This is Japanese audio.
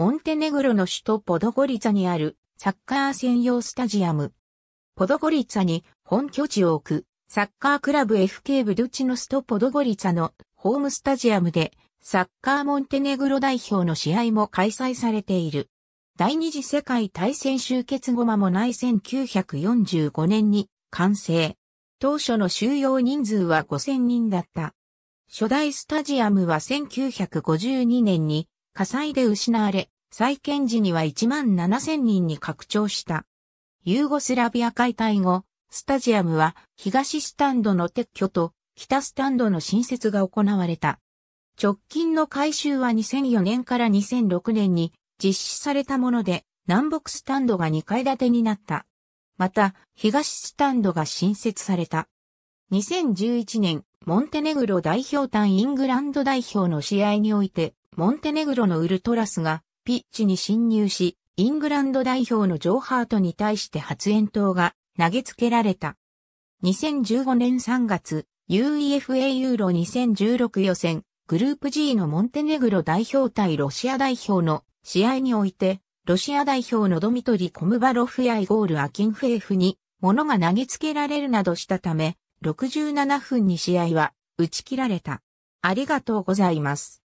モンテネグロの首都ポドゴリツァにあるサッカー専用スタジアム。ポドゴリツァに本拠地を置くサッカークラブ FK ブドチノスとポドゴリツァのホームスタジアムでサッカーモンテネグロ代表の試合も開催されている。第二次世界大戦終結後間もない1945年に完成。当初の収容人数は5000人だった。初代スタジアムは1952年に火災で失われ、再建時には1万7000人に拡張した。ユーゴスラビア解体後、スタジアムは東スタンドの撤去と北スタンドの新設が行われた。直近の改修は2004年から2006年に実施されたもので、南北スタンドが2階建てになった。また、東スタンドが新設された。2011年、モンテネグロ代表単イングランド代表の試合において、モンテネグロのウルトラスがピッチに侵入し、イングランド代表のジョーハートに対して発煙筒が投げつけられた。2015年3月、UEFA ユーロ2016予選、グループ G のモンテネグロ代表対ロシア代表の試合において、ロシア代表のドミトリ・コムバロフやイゴール・アキンフェーフに物が投げつけられるなどしたため、67分に試合は打ち切られた。ありがとうございます。